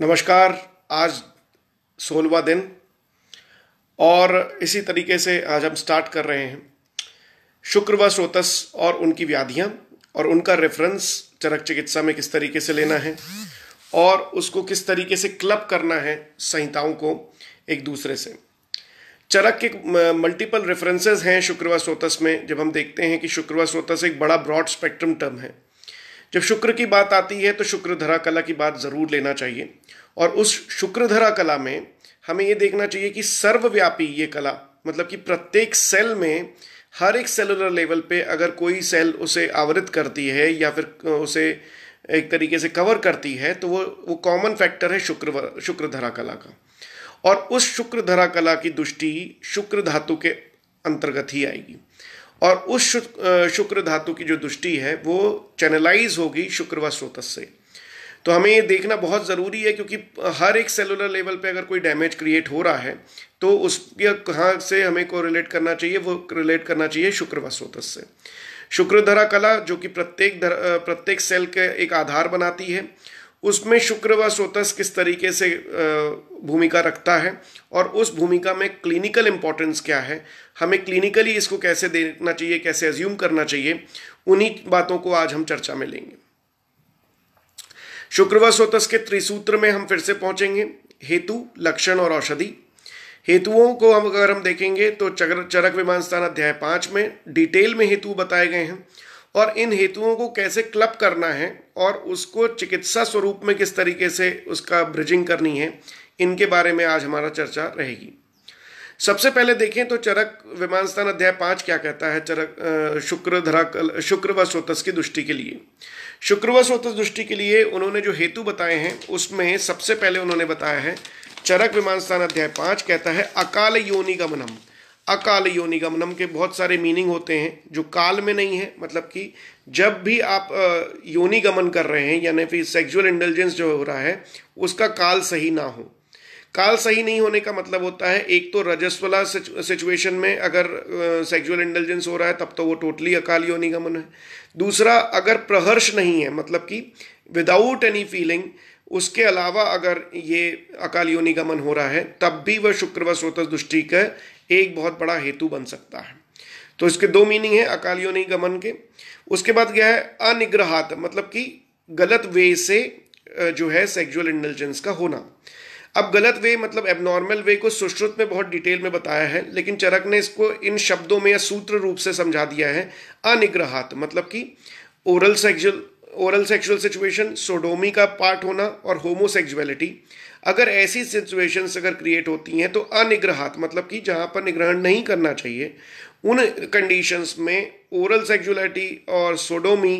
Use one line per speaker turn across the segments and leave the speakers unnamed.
नमस्कार आज सोलवा दिन और इसी तरीके से आज हम स्टार्ट कर रहे हैं शुक्र व स्रोतस और उनकी व्याधियाँ और उनका रेफरेंस चरक चिकित्सा में किस तरीके से लेना है और उसको किस तरीके से क्लब करना है संहिताओं को एक दूसरे से चरक के मल्टीपल रेफरेंसेस हैं शुक्रवा स्रोतस में जब हम देखते हैं कि शुक्रवा स्रोतस एक बड़ा ब्रॉड स्पेक्ट्रम टर्म है जब शुक्र की बात आती है तो शुक्र धरा कला की बात ज़रूर लेना चाहिए और उस शुक्रधरा कला में हमें ये देखना चाहिए कि सर्वव्यापी ये कला मतलब कि प्रत्येक सेल में हर एक सेलुलर लेवल पे अगर कोई सेल उसे आवृत करती है या फिर उसे एक तरीके से कवर करती है तो वो वो कॉमन फैक्टर है शुक्र शुक्र धरा कला का और उस शुक्र धरा कला की दुष्टि शुक्र धातु के अंतर्गत ही आएगी और उस शुक्र धातु की जो दृष्टि है वो चैनलाइज होगी शुक्र व स्रोतस से तो हमें ये देखना बहुत ज़रूरी है क्योंकि हर एक सेलुलर लेवल पे अगर कोई डैमेज क्रिएट हो रहा है तो उसके कहाँ से हमें को रिलेट करना चाहिए वो रिलेट करना चाहिए शुक्र व स्रोतस से शुक्र धरा कला जो कि प्रत्येक प्रत्येक सेल के एक आधार बनाती है उसमें शुक्र व सोतस किस तरीके से भूमिका रखता है और उस भूमिका में क्लिनिकल इम्पोर्टेंस क्या है हमें क्लिनिकली इसको कैसे देखना चाहिए कैसे एज्यूम करना चाहिए उन्हीं बातों को आज हम चर्चा में लेंगे शुक्र व सोतस के त्रिसूत्र में हम फिर से पहुंचेंगे हेतु लक्षण और औषधि हेतुओं को हम अगर हम देखेंगे तो चगर चरक विमान स्थान अध्याय पाँच में डिटेल में हेतु बताए गए हैं और इन हेतुओं को कैसे क्लब करना है और उसको चिकित्सा स्वरूप में किस तरीके से उसका ब्रिजिंग करनी है इनके बारे में आज हमारा चर्चा रहेगी सबसे पहले देखें तो चरक विमानस्थान अध्याय पांच क्या कहता है चरक शुक्र धरा कल शुक्र व स्वतस की दृष्टि के लिए शुक्र व स्वतस दृष्टि के लिए उन्होंने जो हेतु बताए हैं उसमें सबसे पहले उन्होंने बताया है चरक विमानस्थान अध्याय पांच कहता है अकाल योनि गमनम अकाल योनि गमनम के बहुत सारे मीनिंग होते हैं जो काल में नहीं है मतलब कि जब भी आप योनि गमन कर रहे हैं यानी फिर सेक्सुअल इंटेलिजेंस जो हो रहा है उसका काल सही ना हो काल सही नहीं होने का मतलब होता है एक तो रजस्वला सिचुएशन में अगर सेक्सुअल इंटेलिजेंस हो रहा है तब तो वो टोटली अकाल योनि गमन है दूसरा अगर प्रहर्ष नहीं है मतलब कि विदाउट एनी फीलिंग उसके अलावा अगर ये अकाल योनि गमन हो रहा है तब भी वह शुक्र व स्रोत दुष्टि का एक बहुत बड़ा हेतु बन सकता है तो इसके दो मीनिंग है अकालियों नहीं गमन के उसके बाद क्या है अनिग्रहात मतलब कि गलत वे से जो है सेक्सुअल इंटेलिजेंस का होना अब गलत वे मतलब एबनॉर्मल वे को सुश्रुत में बहुत डिटेल में बताया है लेकिन चरक ने इसको इन शब्दों में या सूत्र रूप से समझा दिया है अनिग्रहात मतलब कि oral sexual oral sexual situation sodomy का पार्ट होना और होमोसेक्सुअलिटी अगर ऐसी सिचुएशंस अगर क्रिएट होती हैं तो अनिग्रहात मतलब कि जहाँ पर निग्रहण नहीं करना चाहिए उन कंडीशंस में ओरल सेक्जुअलिटी और सोडोमी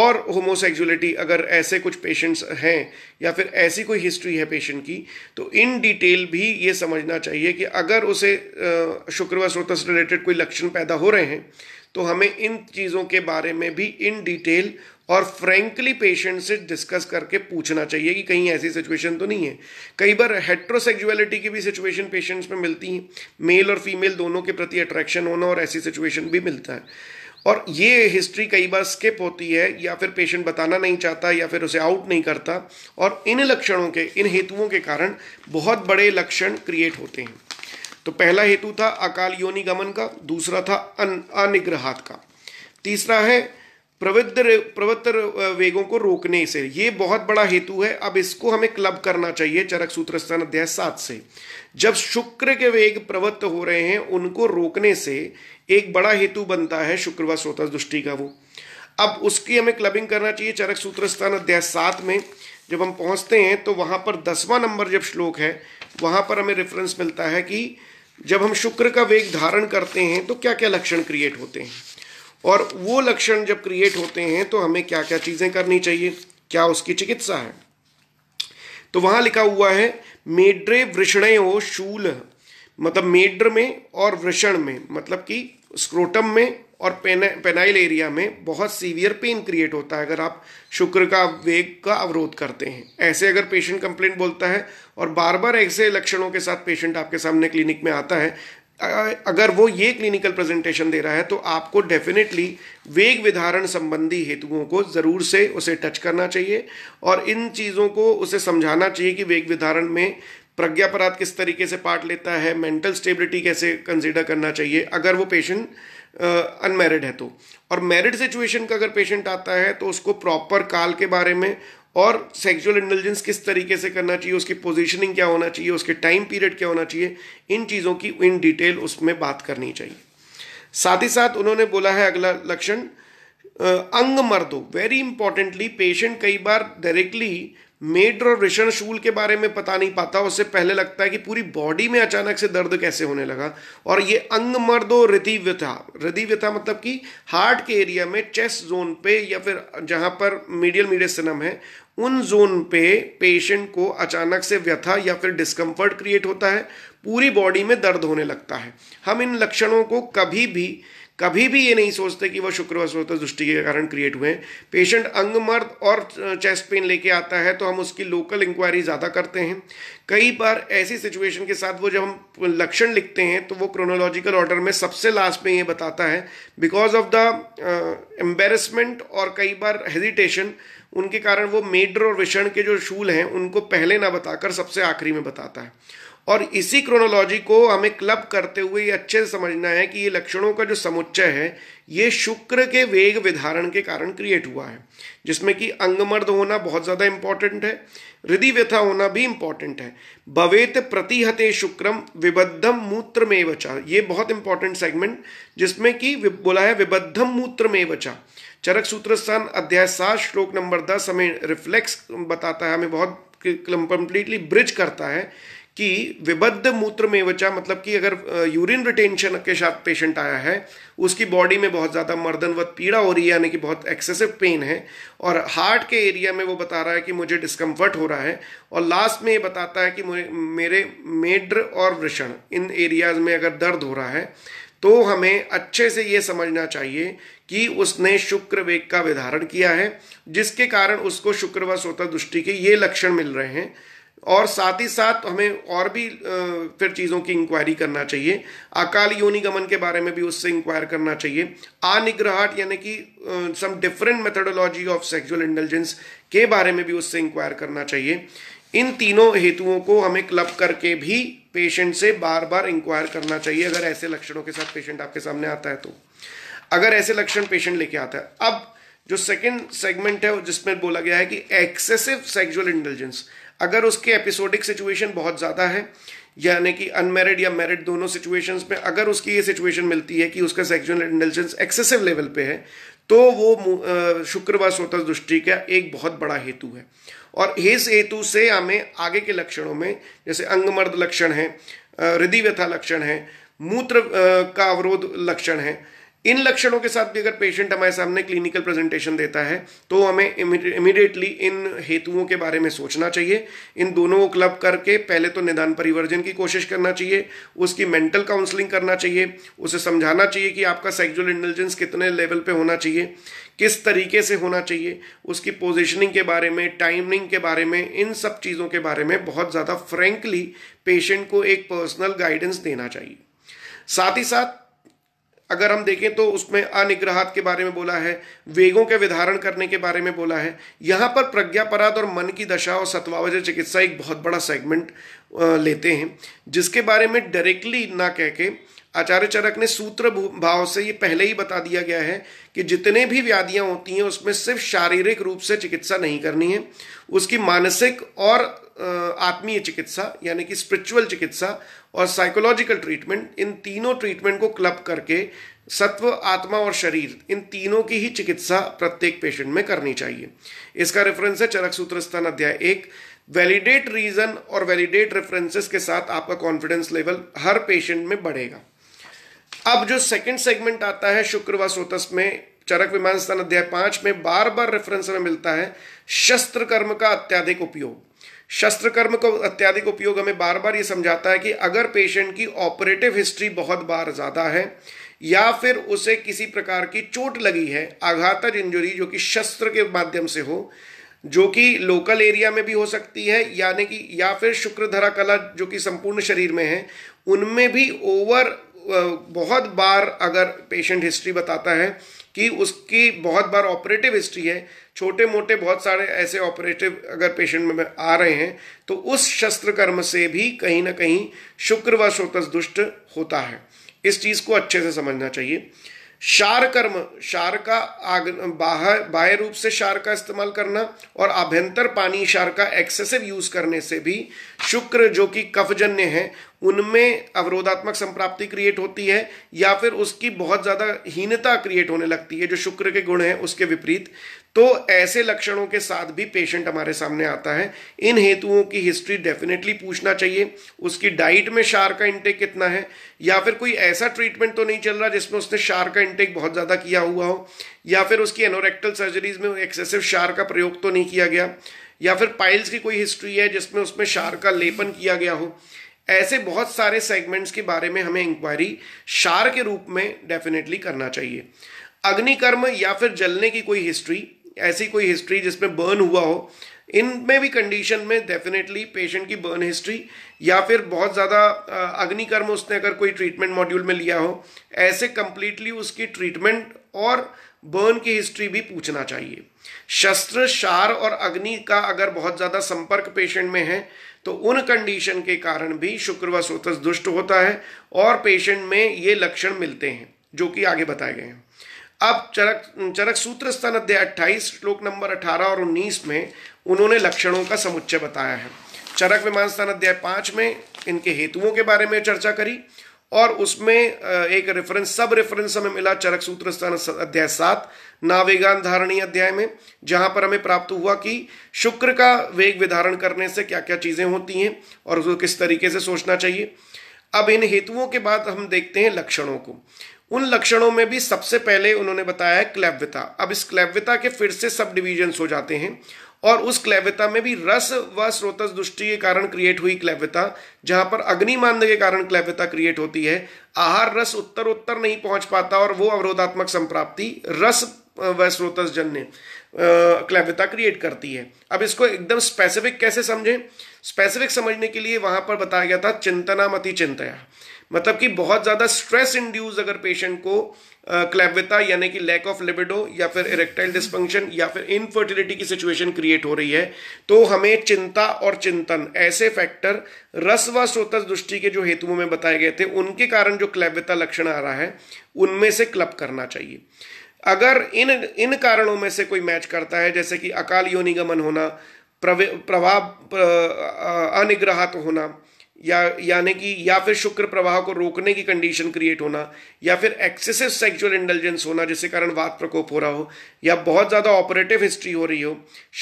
और होमोसेक्जुअलिटी अगर ऐसे कुछ पेशेंट्स हैं या फिर ऐसी कोई हिस्ट्री है पेशेंट की तो इन डिटेल भी ये समझना चाहिए कि अगर उसे शुक्र व स्रोत से रिलेटेड कोई लक्षण पैदा हो रहे हैं तो हमें इन चीज़ों के बारे में भी इन डिटेल और फ्रेंकली पेशेंट से डिस्कस करके पूछना चाहिए कि कहीं ऐसी सिचुएशन तो नहीं है कई बार हेट्रोसेक्जुअलिटी की भी सिचुएशन पेशेंट्स में मिलती है मेल और फीमेल दोनों के प्रति अट्रैक्शन होना और ऐसी सिचुएशन भी मिलता है और ये हिस्ट्री कई बार स्किप होती है या फिर पेशेंट बताना नहीं चाहता या फिर उसे आउट नहीं करता और इन लक्षणों के इन हेतुओं के कारण बहुत बड़े लक्षण क्रिएट होते हैं तो पहला हेतु था अकाल योनि गमन का दूसरा था अन अनिग्रहात का तीसरा है प्रवृत्तर प्रवृत्तर वेगों को रोकने से ये बहुत बड़ा हेतु है अब इसको हमें क्लब करना चाहिए चरक सूत्र स्थान अध्याय सात से जब शुक्र के वेग प्रवृत्त हो रहे हैं उनको रोकने से एक बड़ा हेतु बनता है व श्रोता दृष्टि का वो अब उसकी हमें क्लबिंग करना चाहिए चरक सूत्र स्थान अध्याय सात में जब हम पहुंचते हैं तो वहाँ पर दसवां नंबर जब श्लोक है वहाँ पर हमें रेफरेंस मिलता है कि जब हम शुक्र का वेग धारण करते हैं तो क्या क्या लक्षण क्रिएट होते हैं और वो लक्षण जब क्रिएट होते हैं तो हमें क्या क्या चीज़ें करनी चाहिए क्या उसकी चिकित्सा है तो वहां लिखा हुआ है मेड्रे वृषणे हो शूल मतलब मेड्र में और वृषण में मतलब कि स्क्रोटम में और पेन पेनाइल एरिया में बहुत सीवियर पेन क्रिएट होता है अगर आप शुक्र का वेग का अवरोध करते हैं ऐसे अगर पेशेंट कंप्लेंट बोलता है और बार बार ऐसे लक्षणों के साथ पेशेंट आपके सामने क्लिनिक में आता है अगर वो ये क्लिनिकल प्रेजेंटेशन दे रहा है तो आपको डेफिनेटली वेग विधारण संबंधी हेतुओं को ज़रूर से उसे टच करना चाहिए और इन चीज़ों को उसे समझाना चाहिए कि वेग विधारण में प्रज्ञापराध किस तरीके से पार्ट लेता है मेंटल स्टेबिलिटी कैसे कंसिडर करना चाहिए अगर वो पेशेंट अनमेरिड है तो और मैरिड सिचुएशन का अगर पेशेंट आता है तो उसको प्रॉपर काल के बारे में और सेक्सुअल इंटेलिजेंस किस तरीके से करना चाहिए उसकी पोजीशनिंग क्या होना चाहिए उसके टाइम पीरियड क्या होना चाहिए इन चीज़ों की इन डिटेल उसमें बात करनी चाहिए साथ ही साथ उन्होंने बोला है अगला लक्षण अंग मर्दों वेरी इंपॉर्टेंटली पेशेंट कई बार डायरेक्टली मेट्र और वृषण शूल के बारे में पता नहीं पाता उससे पहले लगता है कि पूरी बॉडी में अचानक से दर्द कैसे होने लगा और ये अंग मर्दो और हृदय व्यथा व्यथा मतलब कि हार्ट के एरिया में चेस्ट जोन पे या फिर जहाँ पर मीडियल मीडियसनम है उन जोन पे पेशेंट को अचानक से व्यथा या फिर डिस्कम्फर्ट क्रिएट होता है पूरी बॉडी में दर्द होने लगता है हम इन लक्षणों को कभी भी कभी भी ये नहीं सोचते कि वह शुक्र वस्वता दृष्टि के कारण क्रिएट हुए पेशेंट अंग मर्द और चेस्ट पेन लेके आता है तो हम उसकी लोकल इंक्वायरी ज़्यादा करते हैं कई बार ऐसी सिचुएशन के साथ वो जब हम लक्षण लिखते हैं तो वो क्रोनोलॉजिकल ऑर्डर में सबसे लास्ट में ये बताता है बिकॉज ऑफ द एम्बेरसमेंट और कई बार हेजिटेशन उनके कारण वो मेड्र और विषण के जो शूल हैं उनको पहले ना बताकर सबसे आखिरी में बताता है और इसी क्रोनोलॉजी को हमें क्लब करते हुए ये अच्छे से समझना है कि ये लक्षणों का जो समुच्चय है ये शुक्र के वेग विधारण के कारण क्रिएट हुआ है जिसमें कि अंगमर्द होना बहुत ज़्यादा इंपॉर्टेंट है हृदय व्यथा होना भी इंपॉर्टेंट है भवेत प्रतिहते शुक्रम विबद्धम मूत्र में वचा ये बहुत इंपॉर्टेंट सेगमेंट जिसमें कि बोला है विबद्धम मूत्र में वचा चरक सूत्र स्थान अध्याय सात श्लोक नंबर दस हमें रिफ्लेक्स बताता है हमें बहुत कंप्लीटली ब्रिज करता है कि विबद्ध मूत्र में वचा मतलब कि अगर यूरिन रिटेंशन के साथ पेशेंट आया है उसकी बॉडी में बहुत ज़्यादा मर्दनवत पीड़ा हो रही है यानी कि बहुत एक्सेसिव पेन है और हार्ट के एरिया में वो बता रहा है कि मुझे डिस्कम्फर्ट हो रहा है और लास्ट में ये बताता है कि मेरे मेड्र और वृषण इन एरियाज में अगर दर्द हो रहा है तो हमें अच्छे से ये समझना चाहिए कि उसने शुक्र वेग का विधारण किया है जिसके कारण उसको शुक्र व स्वतः दृष्टि के ये लक्षण मिल रहे हैं और साथ ही साथ हमें और भी फिर चीज़ों की इंक्वायरी करना चाहिए अकाल योनि गमन के बारे में भी उससे इंक्वायर करना चाहिए अनिग्रहट यानी कि some different methodology of sexual intelligence के बारे में भी उससे इंक्वायर करना चाहिए इन तीनों हेतुओं को हमें क्लब करके भी पेशेंट से बार बार इंक्वायर करना चाहिए अगर ऐसे लक्षणों के साथ पेशेंट आपके सामने आता है तो अगर ऐसे लक्षण पेशेंट लेके आता है अब जो सेकेंड सेगमेंट है जिसमें बोला गया है कि एक्सेसिव सेक्सुअल इंटेलिजेंस अगर उसके एपिसोडिक सिचुएशन बहुत ज़्यादा है यानी कि अनमेरिड या मैरिड दोनों सिचुएशंस में अगर उसकी ये सिचुएशन मिलती है कि उसका सेक्सुअल इंटेलिजेंस एक्सेसिव लेवल पे है तो वो शुक्र व स्वतः दृष्टि का एक बहुत बड़ा हेतु है और इस हेतु से हमें आगे के लक्षणों में जैसे अंगमर्द लक्षण है हृदय व्यथा लक्षण है मूत्र का अवरोध लक्षण है इन लक्षणों के साथ भी अगर पेशेंट हमारे सामने क्लिनिकल प्रेजेंटेशन देता है तो हमें इमीडिएटली इन हेतुओं के बारे में सोचना चाहिए इन दोनों को क्लब करके पहले तो निदान परिवर्जन की कोशिश करना चाहिए उसकी मेंटल काउंसलिंग करना चाहिए उसे समझाना चाहिए कि आपका सेक्जुअल इंटेलिजेंस कितने लेवल पर होना चाहिए किस तरीके से होना चाहिए उसकी पोजिशनिंग के बारे में टाइमिंग के बारे में इन सब चीज़ों के बारे में बहुत ज़्यादा फ्रेंकली पेशेंट को एक पर्सनल गाइडेंस देना चाहिए साथ ही साथ अगर हम देखें तो उसमें अनिग्रहात के बारे में बोला है वेगों के विधारण करने के बारे में बोला है यहाँ पर प्रज्ञापराध और मन की दशा और सत्वावजय चिकित्सा एक बहुत बड़ा सेगमेंट लेते हैं जिसके बारे में डायरेक्टली ना कह के आचार्य चरक ने सूत्र भाव से ये पहले ही बता दिया गया है कि जितने भी व्याधियाँ होती हैं उसमें सिर्फ शारीरिक रूप से चिकित्सा नहीं करनी है उसकी मानसिक और आत्मीय चिकित्सा यानी कि स्पिरिचुअल चिकित्सा और साइकोलॉजिकल ट्रीटमेंट इन तीनों ट्रीटमेंट को क्लब करके सत्व आत्मा और शरीर इन तीनों की ही चिकित्सा प्रत्येक पेशेंट में करनी चाहिए इसका रेफरेंस है चरक सूत्र स्थान अध्याय एक वैलिडेट रीजन और वैलिडेट रेफरेंसेस के साथ आपका कॉन्फिडेंस लेवल हर पेशेंट में बढ़ेगा अब जो सेकंड सेगमेंट आता है शुक्र व सोतस में चरक विमान स्थान अध्याय पांच में बार बार रेफरेंस में मिलता है शस्त्र कर्म का अत्याधिक उपयोग शस्त्र कर्म का अत्याधिक उपयोग हमें बार बार ये समझाता है कि अगर पेशेंट की ऑपरेटिव हिस्ट्री बहुत बार ज़्यादा है या फिर उसे किसी प्रकार की चोट लगी है आघातज इंजुरी जो कि शस्त्र के माध्यम से हो जो कि लोकल एरिया में भी हो सकती है यानी कि या फिर शुक्रधरा कला जो कि संपूर्ण शरीर में है उनमें भी ओवर बहुत बार अगर पेशेंट हिस्ट्री बताता है कि उसकी बहुत बार ऑपरेटिव हिस्ट्री है छोटे मोटे बहुत सारे ऐसे ऑपरेटिव अगर पेशेंट में आ रहे हैं तो उस शस्त्र कर्म से भी कहीं ना कहीं शुक्र व शोतस दुष्ट होता है इस चीज़ को अच्छे से समझना चाहिए शार कर्म शार का आग बाहर बाह्य रूप से शार का इस्तेमाल करना और आभ्यंतर पानी शार का एक्सेसिव यूज करने से भी शुक्र जो कि कफजन्य है उनमें अवरोधात्मक संप्राप्ति क्रिएट होती है या फिर उसकी बहुत ज़्यादा हीनता क्रिएट होने लगती है जो शुक्र के गुण हैं उसके विपरीत तो ऐसे लक्षणों के साथ भी पेशेंट हमारे सामने आता है इन हेतुओं की हिस्ट्री डेफिनेटली पूछना चाहिए उसकी डाइट में शार का इंटेक कितना है या फिर कोई ऐसा ट्रीटमेंट तो नहीं चल रहा जिसमें उसने शार का इंटेक बहुत ज़्यादा किया हुआ हो या फिर उसकी एनोरेक्टल सर्जरीज में एक्सेसिव शार का प्रयोग तो नहीं किया गया या फिर पाइल्स की कोई हिस्ट्री है जिसमें उसमें शार का लेपन किया गया हो ऐसे बहुत सारे सेगमेंट्स के बारे में हमें इंक्वायरी शार के रूप में डेफिनेटली करना चाहिए अग्निकर्म या फिर जलने की कोई हिस्ट्री ऐसी कोई हिस्ट्री जिसमें बर्न हुआ हो इनमें भी कंडीशन में डेफिनेटली पेशेंट की बर्न हिस्ट्री या फिर बहुत ज़्यादा अग्निकर्म उसने अगर कोई ट्रीटमेंट मॉड्यूल में लिया हो ऐसे कंप्लीटली उसकी ट्रीटमेंट और बर्न की हिस्ट्री भी पूछना चाहिए शस्त्र शार और अग्नि का अगर बहुत ज़्यादा संपर्क पेशेंट में है तो उन कंडीशन के कारण भी शुक्र व सोतस दुष्ट होता है और पेशेंट में ये लक्षण मिलते हैं जो कि आगे बताए गए हैं अब चरक चरक सूत्र स्तन अध्याय अट्ठाईस श्लोक नंबर अठारह और उन्नीस में उन्होंने लक्षणों का समुच्चय बताया है चरक विमान स्तन अध्याय पाँच में इनके हेतुओं के बारे में चर्चा करी और उसमें एक रेफरेंस सब रेफरेंस हमें मिला चरक सूत्र स्थान अध्याय सात नावेगान धारणी अध्याय में जहां पर हमें प्राप्त हुआ कि शुक्र का वेग विधारण करने से क्या क्या चीज़ें होती हैं और उसको किस तरीके से सोचना चाहिए अब इन हेतुओं के बाद हम देखते हैं लक्षणों को उन लक्षणों में भी सबसे पहले उन्होंने बताया क्लैव्यता अब इस क्लैव्यता के फिर से सब डिविजन्स हो जाते हैं और उस क्लैव्यता में भी रस व स्रोत दृष्टि के कारण क्रिएट हुई क्लैव्यता जहां पर अग्निमांड के कारण क्लैव्यता क्रिएट होती है आहार रस उत्तर उत्तर नहीं पहुंच पाता और वो अवरोधात्मक संप्राप्ति रस वैस्रोतस जन ने क्लैवता क्रिएट करती है अब इसको एकदम स्पेसिफिक कैसे समझें स्पेसिफिक समझने के लिए वहां पर बताया गया था चिंतना मति चिंतया मतलब कि बहुत ज़्यादा स्ट्रेस इंड्यूस अगर पेशेंट को क्लैवता यानी कि लैक ऑफ लिबिडो या फिर इरेक्टाइल डिस्फंक्शन या फिर इनफर्टिलिटी की सिचुएशन क्रिएट हो रही है तो हमें चिंता और चिंतन ऐसे फैक्टर रस व स्रोत दृष्टि के जो हेतुओं में बताए गए थे उनके कारण जो क्लैवता लक्षण आ रहा है उनमें से क्लब करना चाहिए अगर इन इन कारणों में से कोई मैच करता है जैसे कि अकाल योनिगमन होना प्रभाव अनिग्रहात तो होना या यानी कि या फिर शुक्र प्रवाह को रोकने की कंडीशन क्रिएट होना या फिर एक्सेसिव सेक्सुअल इंटेलिजेंस होना जिसके कारण वात प्रकोप हो रहा हो या बहुत ज़्यादा ऑपरेटिव हिस्ट्री हो रही हो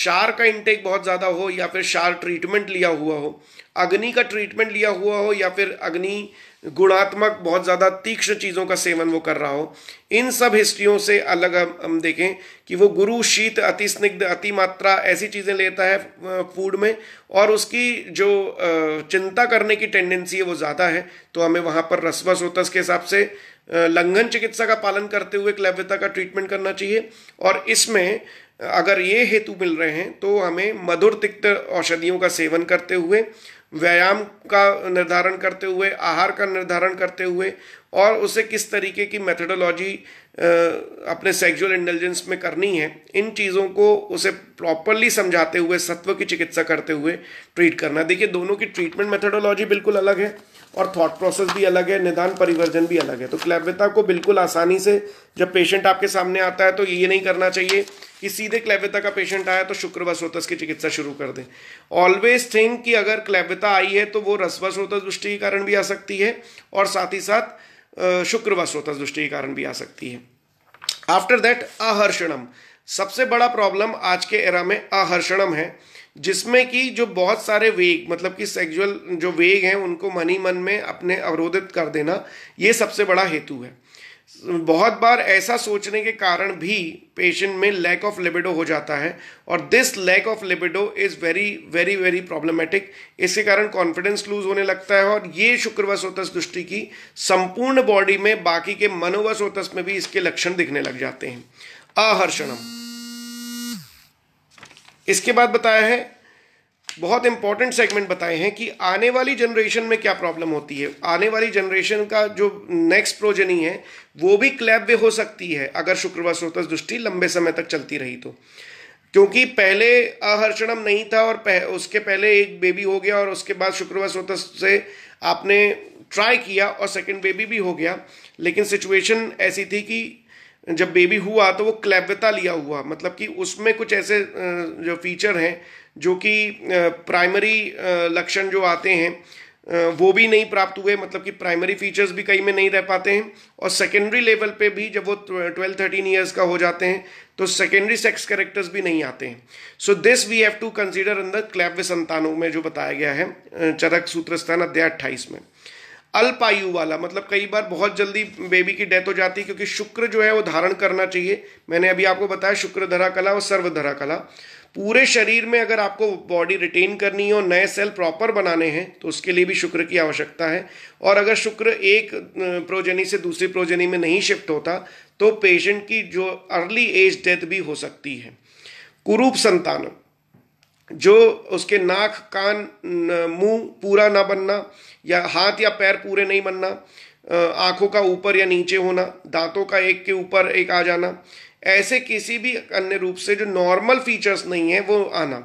शार का इंटेक बहुत ज़्यादा हो या फिर शार ट्रीटमेंट लिया हुआ हो अग्नि का ट्रीटमेंट लिया हुआ हो या फिर अग्नि गुणात्मक बहुत ज़्यादा तीक्ष्ण चीज़ों का सेवन वो कर रहा हो इन सब हिस्ट्रियों से अलग हम, हम देखें कि वो गुरु शीत अति स्निग्ध अति मात्रा ऐसी चीज़ें लेता है फूड में और उसकी जो चिंता करने की टेंडेंसी है वो ज़्यादा है तो हमें वहाँ पर रस्व सोतस के हिसाब से लंघन चिकित्सा का पालन करते हुए क्लैव्यता का ट्रीटमेंट करना चाहिए और इसमें अगर ये हेतु मिल रहे हैं तो हमें मधुर तिक्त औषधियों का सेवन करते हुए व्यायाम का निर्धारण करते हुए आहार का निर्धारण करते हुए और उसे किस तरीके की मेथडोलॉजी अपने सेक्सुअल इंटेलिजेंस में करनी है इन चीज़ों को उसे प्रॉपरली समझाते हुए सत्व की चिकित्सा करते हुए ट्रीट करना देखिए दोनों की ट्रीटमेंट मेथडोलॉजी बिल्कुल अलग है और थॉट प्रोसेस भी अलग है निदान परिवर्जन भी अलग है तो क्लैव्यता को बिल्कुल आसानी से जब पेशेंट आपके सामने आता है तो ये नहीं करना चाहिए कि सीधे क्लैव्यता का पेशेंट आया तो शुक्र स्रोतस की चिकित्सा शुरू कर दें ऑलवेज थिंक कि अगर क्लैव्यता आई है तो वो रसवसोतस दृष्टि के कारण भी आ सकती है और साथ ही साथ शुक्र वसोतस दृष्टि के कारण भी आ सकती है आफ्टर दैट अहर्षणम सबसे बड़ा प्रॉब्लम आज के एरा में अहर्षणम है जिसमें कि जो बहुत सारे वेग मतलब कि सेक्सुअल जो वेग हैं उनको मन ही मन में अपने अवरोधित कर देना ये सबसे बड़ा हेतु है बहुत बार ऐसा सोचने के कारण भी पेशेंट में लैक ऑफ लिबिडो हो जाता है और this lack of libido is very very very problematic इसके कारण कॉन्फिडेंस लूज होने लगता है और ये शुक्र शुक्रवसोतस दृष्टि की संपूर्ण बॉडी में बाकी के मनोवसोतस में भी इसके लक्षण दिखने लग जाते हैं अहर्षणम इसके बाद बताया है बहुत इंपॉर्टेंट सेगमेंट बताए हैं कि आने वाली जनरेशन में क्या प्रॉब्लम होती है आने वाली जनरेशन का जो नेक्स्ट प्रोजनी है वो भी क्लैब भी हो सकती है अगर शुक्रवार स्रोतस दृष्टि लंबे समय तक चलती रही तो क्योंकि पहले अहर्षणम नहीं था और पह, उसके पहले एक बेबी हो गया और उसके बाद शुक्रवार स्रोतस से आपने ट्राई किया और सेकेंड बेबी भी हो गया लेकिन सिचुएशन ऐसी थी कि जब बेबी हुआ तो वो क्लैव्यता लिया हुआ मतलब कि उसमें कुछ ऐसे जो फीचर हैं जो कि प्राइमरी लक्षण जो आते हैं वो भी नहीं प्राप्त हुए मतलब कि प्राइमरी फीचर्स भी कई में नहीं रह पाते हैं और सेकेंडरी लेवल पे भी जब वो ट्वेल्व थर्टीन ईयर्स का हो जाते हैं तो सेकेंडरी सेक्स करेक्टर्स भी नहीं आते हैं so this we have to consider अंदर क्लैव्य संतानों में जो बताया गया है चरक सूत्र स्थान अध्याय अट्ठाईस में अल्पायु वाला मतलब कई बार बहुत जल्दी बेबी की डेथ हो जाती है क्योंकि शुक्र जो है वो धारण करना चाहिए मैंने अभी आपको बताया शुक्र धरा कला और सर्वधरा कला पूरे शरीर में अगर आपको बॉडी रिटेन करनी है और नए सेल प्रॉपर बनाने हैं तो उसके लिए भी शुक्र की आवश्यकता है और अगर शुक्र एक प्रोजेनी से दूसरी प्रोजेनी में नहीं शिफ्ट होता तो पेशेंट की जो अर्ली एज डेथ भी हो सकती है कुरूप संतान जो उसके नाक कान मुंह पूरा ना बनना या हाथ या पैर पूरे नहीं बनना आँखों का ऊपर या नीचे होना दांतों का एक के ऊपर एक आ जाना ऐसे किसी भी अन्य रूप से जो नॉर्मल फीचर्स नहीं है वो आना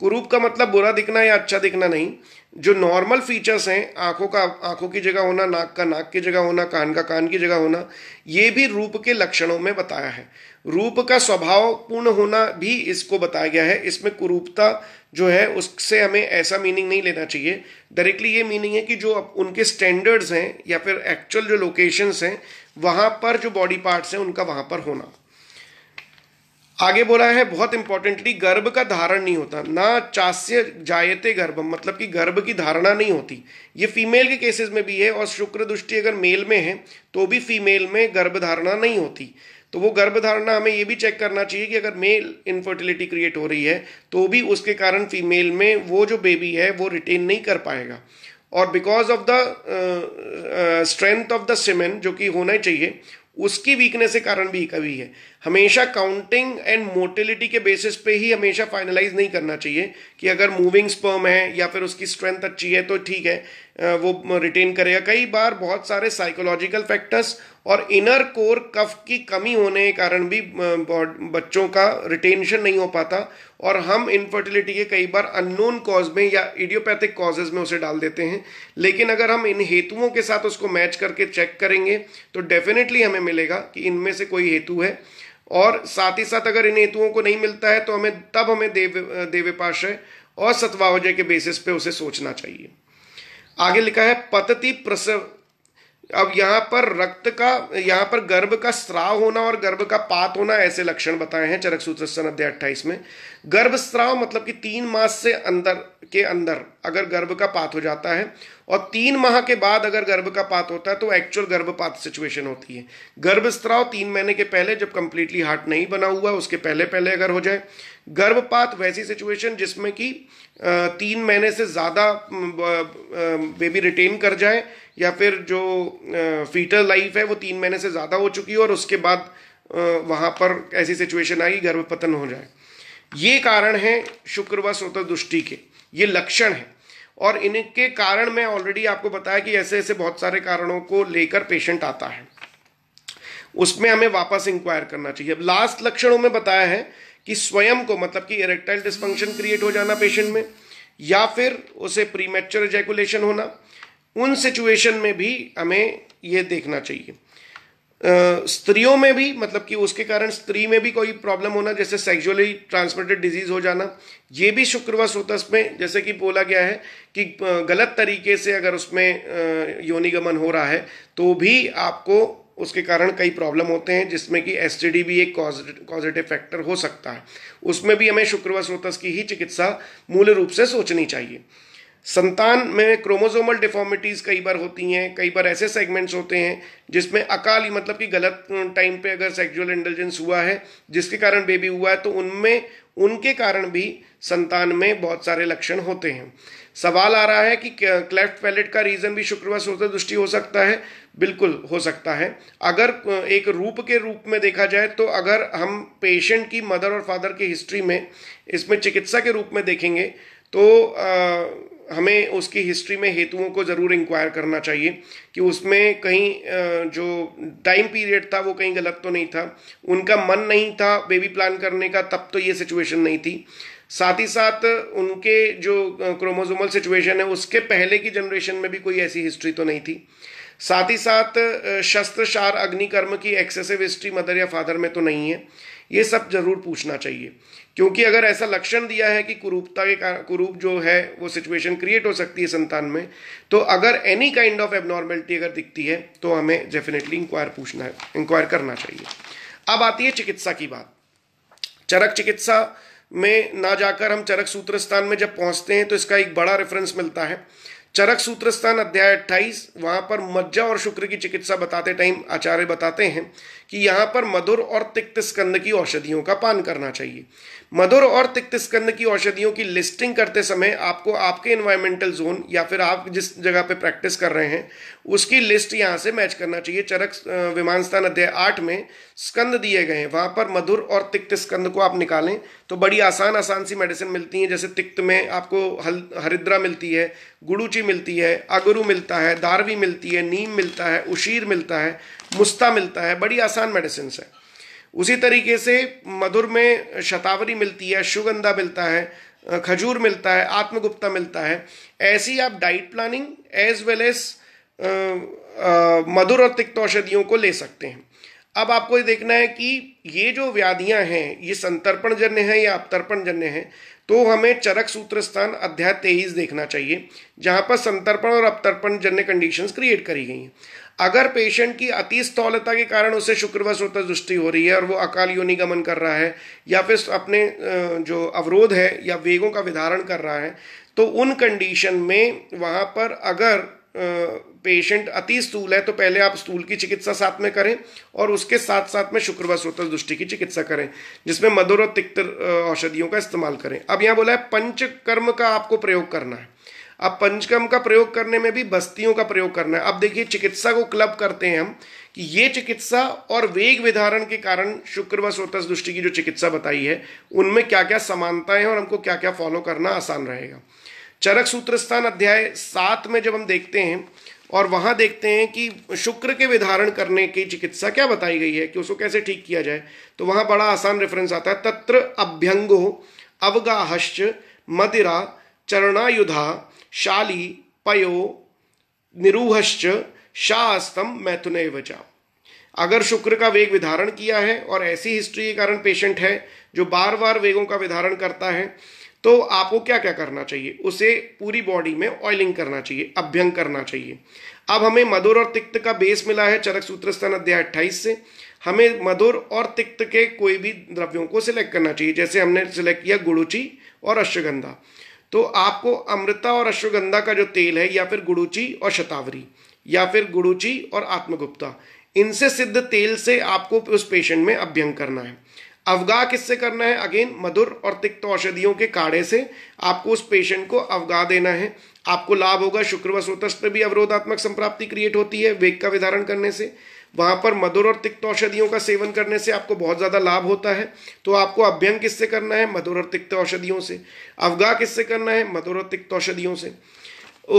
कुरूप का मतलब बुरा दिखना या अच्छा दिखना नहीं जो नॉर्मल फीचर्स हैं आँखों का आँखों की जगह होना नाक का नाक की जगह होना कान का कान की जगह होना ये भी रूप के लक्षणों में बताया है रूप का स्वभाव पूर्ण होना भी इसको बताया गया है इसमें कुरूपता जो है उससे हमें ऐसा मीनिंग नहीं लेना चाहिए डायरेक्टली ये मीनिंग है कि जो उनके स्टैंडर्ड्स हैं या फिर एक्चुअल जो लोकेशंस हैं वहाँ पर जो बॉडी पार्ट्स हैं उनका वहाँ पर होना आगे बोला है बहुत इंपॉर्टेंटली गर्भ का धारण नहीं होता ना चास्य जायते गर्भ मतलब कि गर्भ की धारणा नहीं होती ये फीमेल के केसेस में भी है और शुक्र दृष्टि अगर मेल में है तो भी फीमेल में गर्भ धारणा नहीं होती तो वो गर्भ धारणा हमें ये भी चेक करना चाहिए कि अगर मेल इनफर्टिलिटी क्रिएट हो रही है तो भी उसके कारण फीमेल में वो जो बेबी है वो रिटेन नहीं कर पाएगा और because of the strength of the semen जो कि होना ही चाहिए उसकी वीकनेस के कारण भी कभी है हमेशा काउंटिंग एंड मोटिलिटी के बेसिस पे ही हमेशा फाइनलाइज नहीं करना चाहिए कि अगर मूविंग स्पर्म है या फिर उसकी स्ट्रेंथ अच्छी है तो ठीक है वो रिटेन करेगा कई बार बहुत सारे साइकोलॉजिकल फैक्टर्स और इनर कोर कफ की कमी होने के कारण भी बच्चों का रिटेंशन नहीं हो पाता और हम इनफर्टिलिटी के कई बार अननोन कॉज में या इडियोपैथिक कॉजेज में उसे डाल देते हैं लेकिन अगर हम इन हेतुओं के साथ उसको मैच करके चेक करेंगे तो डेफिनेटली हमें मिलेगा कि इनमें से कोई हेतु है और साथ ही साथ अगर इन हेतुओं को नहीं मिलता है तो हमें तब हमें देव देवपाशय और सत्वावजय के बेसिस पे उसे सोचना चाहिए आगे लिखा है पतति प्रसव अब यहां पर रक्त का यहां पर गर्भ का स्राव होना और गर्भ का पात होना ऐसे लक्षण बताए हैं चरक सूत्र सन अध्याय अट्ठाईस में गर्भ स्राव मतलब कि तीन मास से अंदर के अंदर अगर गर्भ का पात हो जाता है और तीन माह के बाद अगर गर्भ का पात होता है तो एक्चुअल गर्भपात सिचुएशन होती है गर्भ स्त्राव तीन महीने के पहले जब कंप्लीटली हार्ट नहीं बना हुआ उसके पहले पहले अगर हो जाए गर्भपात वैसी सिचुएशन जिसमें कि तीन महीने से ज़्यादा बेबी रिटेन कर जाए या फिर जो फीटर लाइफ है वो तीन महीने से ज़्यादा हो चुकी हो और उसके बाद वहाँ पर ऐसी सिचुएशन आई गर्भपतन हो जाए ये कारण है शुक्र व स्वतः दुष्टि के ये लक्षण है और इनके कारण मैं ऑलरेडी आपको बताया कि ऐसे ऐसे बहुत सारे कारणों को लेकर पेशेंट आता है उसमें हमें वापस इंक्वायर करना चाहिए अब लास्ट लक्षणों में बताया है कि स्वयं को मतलब कि इरेक्टाइल डिस्फंक्शन क्रिएट हो जाना पेशेंट में या फिर उसे प्रीमेच्योर एजैकुलेशन होना उन सिचुएशन में भी हमें ये देखना चाहिए स्त्रियों में भी मतलब कि उसके कारण स्त्री में भी कोई प्रॉब्लम होना जैसे सेक्सुअली ट्रांसमिटेड डिजीज हो जाना ये भी शुक्रवार सोतस में जैसे कि बोला गया है कि गलत तरीके से अगर उसमें योनिगमन हो रहा है तो भी आपको उसके कारण कई प्रॉब्लम होते हैं जिसमें कि एस भी एक पॉजिटिव फैक्टर हो सकता है उसमें भी हमें शुक्रवार स्रोतस की ही चिकित्सा मूल रूप से सोचनी चाहिए संतान में क्रोमोजोमल डिफॉर्मिटीज़ कई बार होती हैं कई बार ऐसे सेगमेंट्स होते हैं जिसमें अकाली मतलब कि गलत टाइम पे अगर सेक्सुअल इंटेलिजेंस हुआ है जिसके कारण बेबी हुआ है तो उनमें उनके कारण भी संतान में बहुत सारे लक्षण होते हैं सवाल आ रहा है कि क्लेफ्ट पैलेट का रीजन भी शुक्रवार सूर्य दृष्टि हो सकता है बिल्कुल हो सकता है अगर एक रूप के रूप में देखा जाए तो अगर हम पेशेंट की मदर और फादर की हिस्ट्री में इसमें चिकित्सा के रूप में देखेंगे तो आ, हमें उसकी हिस्ट्री में हेतुओं को ज़रूर इंक्वायर करना चाहिए कि उसमें कहीं जो टाइम पीरियड था वो कहीं गलत तो नहीं था उनका मन नहीं था बेबी प्लान करने का तब तो ये सिचुएशन नहीं थी साथ ही साथ उनके जो क्रोमोजोमल सिचुएशन है उसके पहले की जनरेशन में भी कोई ऐसी हिस्ट्री तो नहीं थी साथ ही साथ शस्त्रशार अग्निकर्म की एक्सेसिव हिस्ट्री मदर या फादर में तो नहीं है ये सब जरूर पूछना चाहिए क्योंकि अगर ऐसा लक्षण दिया है कि कुरूपता के कारण कुरूप जो है वो सिचुएशन क्रिएट हो सकती है संतान में तो अगर एनी काइंड ऑफ एबनॉर्मेलिटी अगर दिखती है तो हमें डेफिनेटली इंक्वायर पूछना है इंक्वायर करना चाहिए अब आती है चिकित्सा की बात चरक चिकित्सा में ना जाकर हम चरक सूत्र स्थान में जब पहुंचते हैं तो इसका एक बड़ा रेफरेंस मिलता है चरक सूत्र स्थान अध्याय अट्ठाईस वहां पर मज्जा और शुक्र की चिकित्सा बताते टाइम आचार्य बताते हैं कि यहां पर मधुर और तिक्त स्कंद की औषधियों का पान करना चाहिए मधुर और तिक्त स्कंद की औषधियों की लिस्टिंग करते समय आपको आपके इन्वायरमेंटल जोन या फिर आप जिस जगह पे प्रैक्टिस कर रहे हैं उसकी लिस्ट यहाँ से मैच करना चाहिए चरक विमान स्थान अध्याय आठ में स्कंद दिए गए हैं वहाँ पर मधुर और तिक्त स्कंद को आप निकालें तो बड़ी आसान आसान सी मेडिसिन मिलती हैं जैसे तिक्त में आपको हल हरिद्रा मिलती है गुड़ूची मिलती है अगरू मिलता है दारवी मिलती है नीम मिलता है उशीर मिलता है मुस्ता मिलता है बड़ी आसान मेडिसिन है उसी तरीके से मधुर में शतावरी मिलती है शुगंधा मिलता है खजूर मिलता है आत्मगुप्ता मिलता है ऐसी आप diet planning as well as मधुर और तिक्त औषधियों को ले सकते हैं अब आपको ये देखना है कि ये जो व्याधियां हैं ये संतर्पण जन्य है या अपतर्पण जन्य है तो हमें चरक सूत्र स्थान अध्याय तेईस देखना चाहिए जहाँ पर संतर्पण और अपतर्पण जन्य कंडीशन क्रिएट करी गई हैं अगर पेशेंट की अति स्थौलता के कारण उसे शुक्रवश श्रोता दृष्टि हो रही है और वो अकाल योनि गमन कर रहा है या फिर अपने जो अवरोध है या वेगों का विधारण कर रहा है तो उन कंडीशन में वहाँ पर अगर पेशेंट अति स्थूल है तो पहले आप स्थूल की चिकित्सा साथ में करें और उसके साथ साथ में व स्रोत दृष्टि की चिकित्सा करें जिसमें मधुर और तिक्त औषधियों का इस्तेमाल करें अब यहाँ बोला है पंचकर्म का आपको प्रयोग करना है अब पंचकर्म का प्रयोग करने में भी बस्तियों का प्रयोग करना है अब देखिए चिकित्सा को क्लब करते हैं हम कि ये चिकित्सा और वेग विधारण के कारण शुक्र व स्रोतस दृष्टि की जो चिकित्सा बताई है उनमें क्या क्या समानताएं हैं और हमको क्या क्या फॉलो करना आसान रहेगा चरक सूत्र स्थान अध्याय सात में जब हम देखते हैं और वहां देखते हैं कि शुक्र के विधारण करने की चिकित्सा क्या बताई गई है कि उसको कैसे ठीक किया जाए तो वहां बड़ा आसान रेफरेंस आता है तत्र अभ्यंगो अवगाहश्च मदिरा चरणायुधा शाली पयो निरूहश्च शास्तम मैथुन वचा अगर शुक्र का वेग विधारण किया है और ऐसी हिस्ट्री के कारण पेशेंट है जो बार बार वेगों का विधारण करता है तो आपको क्या क्या करना चाहिए उसे पूरी बॉडी में ऑयलिंग करना चाहिए अभ्यंग करना चाहिए अब हमें मधुर और तिक्त का बेस मिला है चरक सूत्र स्थान अध्याय अट्ठाईस से हमें मधुर और तिक्त के कोई भी द्रव्यों को सिलेक्ट करना चाहिए जैसे हमने सिलेक्ट किया गुड़ूची और अश्वगंधा तो आपको अमृता और अश्वगंधा का जो तेल है या फिर गुड़ूची और शतावरी या फिर गुड़ूची और आत्मगुप्ता इनसे सिद्ध तेल से आपको उस पेशेंट में अभ्यंग करना है अवगाह किससे करना है अगेन मधुर और तिक्त औषधियों के काढ़े से आपको उस पेशेंट को अवगाह देना है आपको लाभ होगा शुक्र व पर भी अवरोधात्मक संप्राप्ति क्रिएट होती है वेग का विधारण करने से वहाँ पर मधुर और तिक्त औषधियों का सेवन करने से आपको बहुत ज़्यादा लाभ होता है तो आपको अभ्यंग किससे करना है मधुर और तिक्त औषधियों से अवगाह किससे करना है मधुर और तिक्त औषधियों से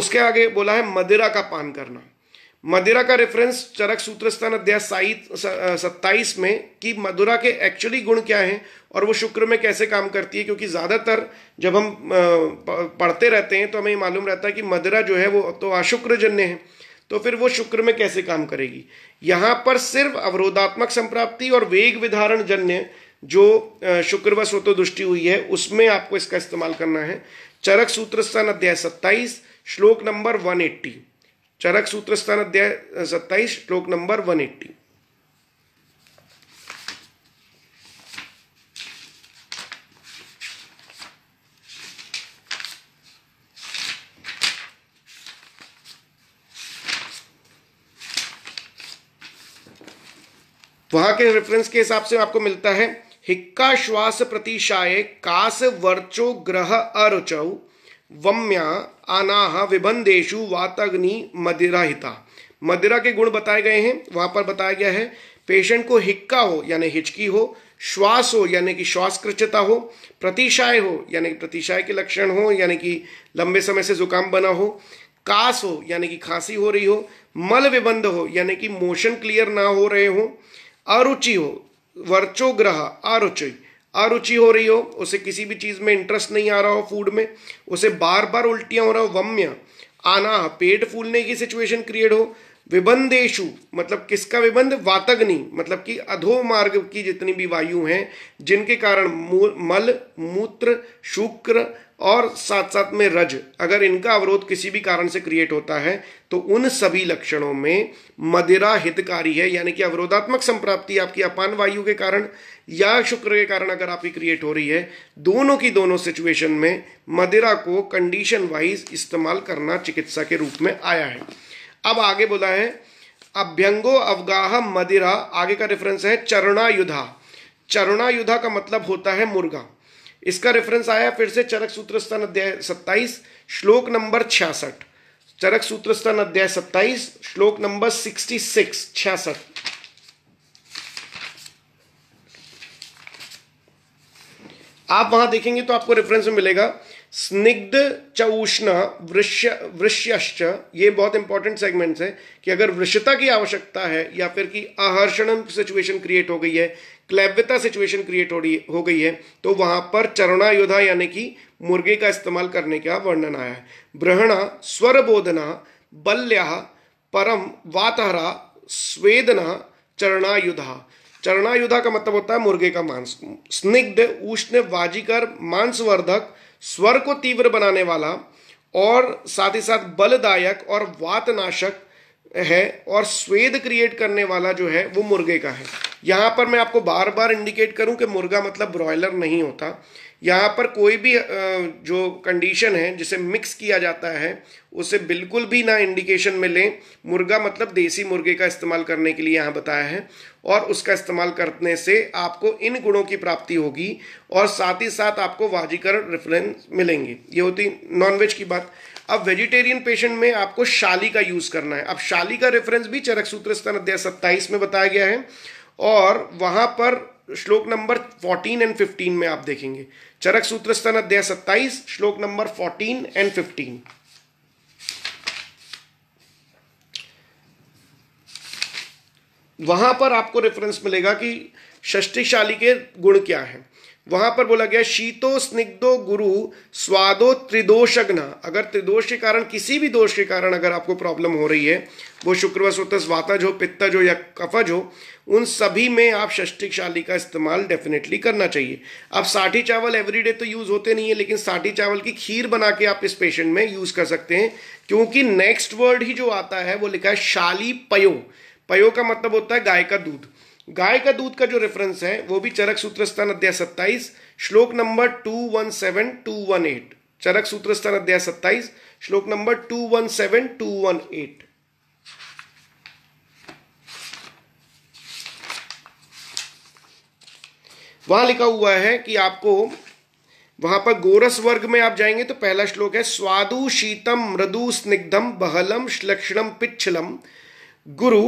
उसके आगे बोला है मदिरा का पान करना मदिरा का रेफरेंस चरक सूत्रस्थान अध्याय सत्ताईस में कि मदुरा के एक्चुअली गुण क्या हैं और वो शुक्र में कैसे काम करती है क्योंकि ज़्यादातर जब हम पढ़ते रहते हैं तो हमें मालूम रहता है कि मदुरा जो है वो तो अशुक्रजन्य है तो फिर वो शुक्र में कैसे काम करेगी यहाँ पर सिर्फ अवरोधात्मक संप्राप्ति और वेग विधारण जन्य जो शुक्र व स्वतो दृष्टि हुई है उसमें आपको इसका इस्तेमाल करना है चरक सूत्रस्थान अध्याय सत्ताईस श्लोक नंबर वन एट्टी चरक सूत्र स्थान अध्याय सत्ताईस श्लोक नंबर वन एट्टी वहां के रेफरेंस के हिसाब से आपको मिलता है हिक्का श्वास प्रतिशाय कास वर्चो ग्रह अरुचऊ वम्या आनाहा विबंधेशु वातग्नि मदिराहिता मदिरा के गुण बताए गए हैं वहां पर बताया गया है पेशेंट को हिक्का हो यानी हिचकी हो श्वास हो यानी कि श्वास कृचता हो प्रतिशाय हो यानी कि प्रतिशाय के लक्षण हो यानी कि लंबे समय से जुकाम बना हो कास हो यानी कि खांसी हो रही हो मल विबंध हो यानी कि मोशन क्लियर ना हो रहे हो अरुचि हो वर्चोग्रह अरुचि अरुचि हो रही हो उसे किसी भी चीज़ में इंटरेस्ट नहीं आ रहा हो फूड में उसे बार बार उल्टियां हो रहा हो वम्य आना पेट फूलने की सिचुएशन क्रिएट हो विबंधेशु मतलब किसका विबंध वातग्नि मतलब कि अधो मार्ग की जितनी भी वायु हैं जिनके कारण मल मूत्र शुक्र और साथ साथ में रज अगर इनका अवरोध किसी भी कारण से क्रिएट होता है तो उन सभी लक्षणों में मदिरा हितकारी है यानी कि अवरोधात्मक संप्राप्ति आपकी अपान वायु के कारण या शुक्र के कारण अगर आपकी क्रिएट हो रही है दोनों की दोनों सिचुएशन में मदिरा को कंडीशन वाइज इस्तेमाल करना चिकित्सा के रूप में आया है अब आगे बोला है अभ्यंगो अवगाह मदिरा आगे का रेफरेंस है चरणायुधा चरणायुधा का मतलब होता है मुर्गा इसका रेफरेंस आया फिर से चरक सूत्र स्थान अध्याय सत्ताईस श्लोक नंबर छियासठ चरक सूत्र स्थान अध्याय सत्ताईस श्लोक नंबर सिक्सटी सिक्स छियासठ आप वहां देखेंगे तो आपको रेफरेंस में मिलेगा स्निग्ध चौष्ण वृश्य वृष्य ये बहुत इंपॉर्टेंट सेगमेंट्स है कि अगर वृष्यता की आवश्यकता है या फिर कि आहर्षण सिचुएशन क्रिएट हो गई है क्लैव्यता सिचुएशन क्रिएट हो रही हो गई है तो वहाँ पर चरणा योद्धा यानी कि मुर्गे का इस्तेमाल करने का वर्णन आया है ब्रहणा स्वरबोधना बल्या परम वातहरा स्वेदना चरणायुधा चरणायुधा का मतलब होता है मुर्गे का मांस स्निग्ध उष्ण वाजीकर मांसवर्धक स्वर को तीव्र बनाने वाला और साथ ही साथ बलदायक और वातनाशक है और स्वेद क्रिएट करने वाला जो है वो मुर्गे का है यहाँ पर मैं आपको बार बार इंडिकेट करूँ कि मुर्गा मतलब ब्रॉयलर नहीं होता यहाँ पर कोई भी जो कंडीशन है जिसे मिक्स किया जाता है उसे बिल्कुल भी ना इंडिकेशन में लें मुर्गा मतलब देसी मुर्गे का इस्तेमाल करने के लिए यहाँ बताया है और उसका इस्तेमाल करने से आपको इन गुणों की प्राप्ति होगी और साथ ही साथ आपको वाजीकरण रेफरेंस मिलेंगे ये होती नॉनवेज की बात अब वेजिटेरियन पेशेंट में आपको शाली का यूज करना है अब शाली का रेफरेंस भी चरक सूत्र स्तन अध्याय सत्ताईस में बताया गया है और वहां पर श्लोक नंबर फोर्टीन एंड फिफ्टीन में आप देखेंगे चरक सूत्र स्तन अध्याय सत्ताईस श्लोक नंबर फोर्टीन एंड फिफ्टीन वहां पर आपको रेफरेंस मिलेगा कि षष्टिशाली के गुण क्या हैं वहां पर बोला गया शीतो स्निग्धो गुरु स्वादो त्रिदोषग्न अगर त्रिदोष के कारण किसी भी दोष के कारण अगर आपको प्रॉब्लम हो रही है वो शुक्र हो तस्वातज हो पित्तज हो या कफज हो उन सभी में आप षष्टिक शाली का इस्तेमाल डेफिनेटली करना चाहिए अब साठी चावल एवरीडे तो यूज़ होते नहीं है लेकिन साठी चावल की खीर बना के आप इस पेशेंट में यूज़ कर सकते हैं क्योंकि नेक्स्ट वर्ड ही जो आता है वो लिखा है शाली पयो पयो का मतलब होता है गाय का दूध गाय का दूध का जो रेफरेंस है वो भी चरक सूत्रस्थान अध्याय सत्ताईस श्लोक number two one seven two one eight Charak सूत्रस्थान अध्याय सत्ताईस श्लोक number two one seven two one eight वहां लिखा हुआ है कि आपको वहां पर गोरस वर्ग में आप जाएंगे तो पहला श्लोक है स्वादु शीतम मृदु स्निग्धम बहलम श्लक्षणम पिछलम गुरु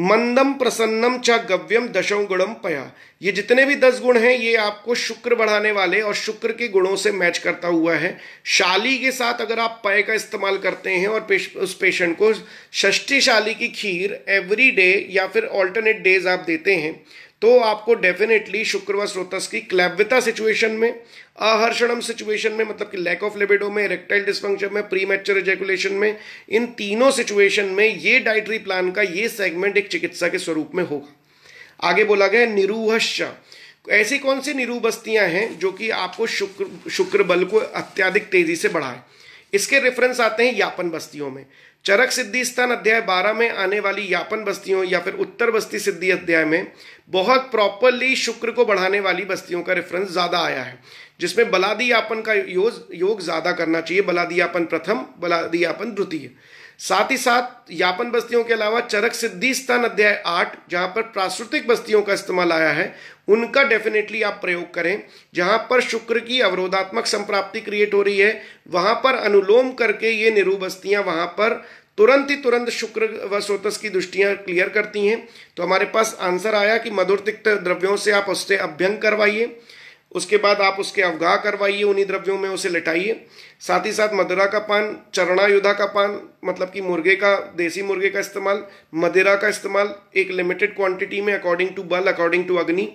मंदम प्रसन्नम च गव्यम दशो गुणम पया ये जितने भी दस गुण हैं ये आपको शुक्र बढ़ाने वाले और शुक्र के गुणों से मैच करता हुआ है शाली के साथ अगर आप पय का इस्तेमाल करते हैं और पेश, उस पेशेंट को षष्ठी शाली की खीर एवरी डे या फिर ऑल्टरनेट डेज आप देते हैं तो आपको डेफिनेटली शुक्रवार स्रोतस की क्लैविता सिचुएशन में अहर्षणम सिचुएशन में मतलब कि लैक ऑफ लिबिडो में इरेक्टाइल डिस्फंक्शन में प्री मेच्चर एजेकुलेशन में इन तीनों सिचुएशन में ये डाइटरी प्लान का ये सेगमेंट एक चिकित्सा के स्वरूप में होगा आगे बोला गया निरूहश्च ऐसी कौन सी निरू बस्तियां हैं जो कि आपको शुक्र शुक्र बल को अत्याधिक तेजी से बढ़ाए इसके रेफरेंस आते हैं यापन बस्तियों में चरक सिद्धि स्थान अध्याय 12 में आने वाली यापन बस्तियों या फिर उत्तर बस्ती सिद्धि अध्याय में बहुत प्रॉपरली शुक्र को बढ़ाने वाली बस्तियों का रेफरेंस ज़्यादा आया है जिसमें बलादी यापन का योग योग ज़्यादा करना चाहिए बलादी यापन प्रथम बलादी यापन द्वितीय साथ ही साथ यापन बस्तियों के अलावा चरक सिद्धि स्थान अध्याय आठ जहां पर प्राकृतिक बस्तियों का इस्तेमाल आया है उनका डेफिनेटली आप प्रयोग करें जहां पर शुक्र की अवरोधात्मक संप्राप्ति क्रिएट हो रही है वहां पर अनुलोम करके ये निरूबस्तियां वहां पर तुरंत ही तुरंत शुक्र व स्रोतस की दृष्टियां क्लियर करती हैं तो हमारे पास आंसर आया कि मधुर तिक्त द्रव्यों से आप उससे अभ्यंग करवाइए उसके बाद आप उसके अवगाह करवाइए उन्हीं द्रव्यों में उसे लिटाइए साथ ही साथ मदुरा का पान चरणायुधा का पान मतलब कि मुर्गे का देसी मुर्गे का इस्तेमाल मदिरा का इस्तेमाल एक लिमिटेड क्वांटिटी में अकॉर्डिंग टू बल अकॉर्डिंग टू अग्नि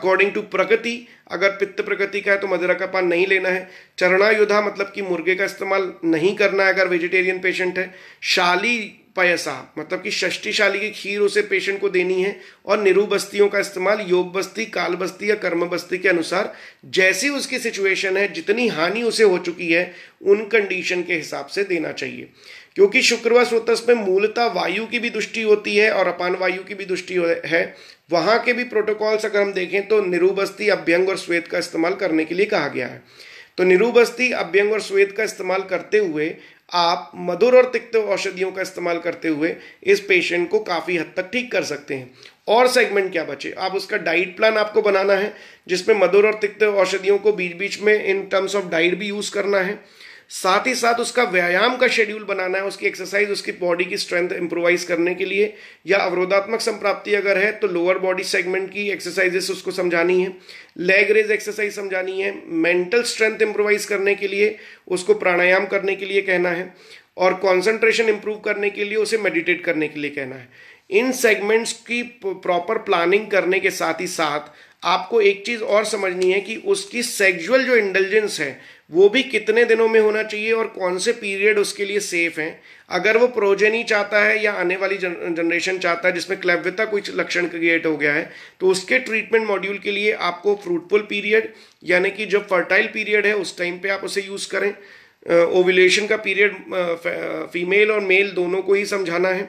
अकॉर्डिंग टू प्रगति अगर पित्त प्रगति का है तो मदिरा का पान नहीं लेना है चरणायुधा मतलब कि मुर्गे का इस्तेमाल नहीं करना है अगर वेजिटेरियन पेशेंट है शाली पयसा मतलब कि षष्टिशाली की खीर उसे पेशेंट को देनी है और निरू बस्तियों का इस्तेमाल योग बस्ती काल बस्ती या कर्म बस्ती के अनुसार जैसी उसकी सिचुएशन है जितनी हानि उसे हो चुकी है उन कंडीशन के हिसाब से देना चाहिए क्योंकि शुक्रवार स्रोतस में मूलतः वायु की भी दृष्टि होती है और अपान वायु की भी दृष्टि है वहाँ के भी प्रोटोकॉल्स अगर हम देखें तो निरुबस्ती अभ्यंग और श्वेत का इस्तेमाल करने के लिए कहा गया है तो निरुबस्ती अभ्यंग और श्वेत का इस्तेमाल करते हुए आप मधुर और तिक्त औषधियों का इस्तेमाल करते हुए इस पेशेंट को काफ़ी हद तक ठीक कर सकते हैं और सेगमेंट क्या बचे आप उसका डाइट प्लान आपको बनाना है जिसमें मधुर और तिक्त औषधियों को बीच बीच में इन टर्म्स ऑफ डाइट भी यूज़ करना है साथ ही साथ उसका व्यायाम का शेड्यूल बनाना है उसकी एक्सरसाइज उसकी बॉडी की स्ट्रेंथ इंप्रोवाइज करने के लिए या अवरोधात्मक संप्राप्ति अगर है तो लोअर बॉडी सेगमेंट की एक्सरसाइजेस उसको समझानी है लेग रेज एक्सरसाइज समझानी है मेंटल स्ट्रेंथ इंप्रोवाइज करने के लिए उसको प्राणायाम करने के लिए कहना है और कॉन्सेंट्रेशन इंप्रूव करने के लिए उसे मेडिटेट करने के लिए कहना है इन सेगमेंट्स की प्रॉपर प्लानिंग करने के साथ ही साथ आपको एक चीज़ और समझनी है कि उसकी सेक्सुअल जो इंटेलिजेंस है वो भी कितने दिनों में होना चाहिए और कौन से पीरियड उसके लिए सेफ हैं अगर वो प्रोजेनी चाहता है या आने वाली जनरेशन चाहता है जिसमें क्लैव्यता कुछ लक्षण क्रिएट हो गया है तो उसके ट्रीटमेंट मॉड्यूल के लिए आपको फ्रूटफुल पीरियड यानी कि जब फर्टाइल पीरियड है उस टाइम पे आप उसे यूज़ करें ओविलेशन का पीरियड फीमेल और मेल दोनों को ही समझाना है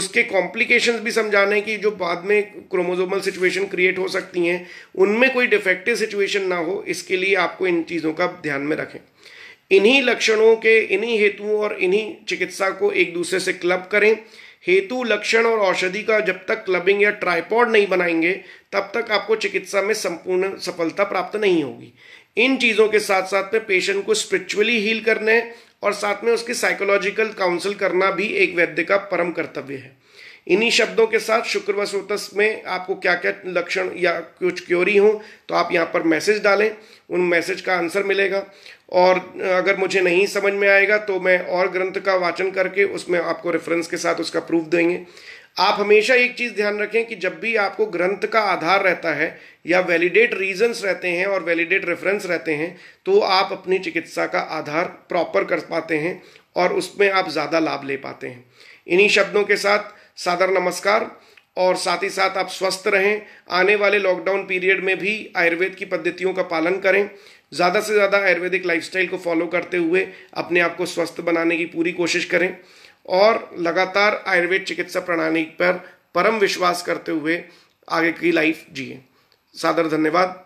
उसके कॉम्प्लिकेशंस भी समझाना है कि जो बाद में क्रोमोजोमल सिचुएशन क्रिएट हो सकती हैं उनमें कोई डिफेक्टिव सिचुएशन ना हो इसके लिए आपको इन चीज़ों का ध्यान में रखें इन्हीं लक्षणों के इन्हीं हेतुओं और इन्हीं चिकित्सा को एक दूसरे से क्लब करें हेतु लक्षण और औषधि का जब तक क्लबिंग या ट्राइपॉड नहीं बनाएंगे तब तक आपको चिकित्सा में संपूर्ण सफलता प्राप्त नहीं होगी इन चीज़ों के साथ साथ में पेशेंट को स्पिरिचुअली हील करने और साथ में उसकी साइकोलॉजिकल काउंसिल करना भी एक वैद्य का परम कर्तव्य है इन्हीं शब्दों के साथ शुक्र सोतस में आपको क्या क्या लक्षण या कुछ क्योरी हो तो आप यहाँ पर मैसेज डालें उन मैसेज का आंसर मिलेगा और अगर मुझे नहीं समझ में आएगा तो मैं और ग्रंथ का वाचन करके उसमें आपको रेफरेंस के साथ उसका प्रूफ देंगे आप हमेशा एक चीज़ ध्यान रखें कि जब भी आपको ग्रंथ का आधार रहता है या वैलिडेट रीजंस रहते हैं और वैलिडेट रेफरेंस रहते हैं तो आप अपनी चिकित्सा का आधार प्रॉपर कर पाते हैं और उसमें आप ज़्यादा लाभ ले पाते हैं इन्हीं शब्दों के साथ सादर नमस्कार और साथ ही साथ आप स्वस्थ रहें आने वाले लॉकडाउन पीरियड में भी आयुर्वेद की पद्धतियों का पालन करें ज़्यादा से ज़्यादा आयुर्वेदिक लाइफस्टाइल को फॉलो करते हुए अपने आप को स्वस्थ बनाने की पूरी कोशिश करें और लगातार आयुर्वेद चिकित्सा प्रणाली पर परम विश्वास करते हुए आगे की लाइफ जिए सादर धन्यवाद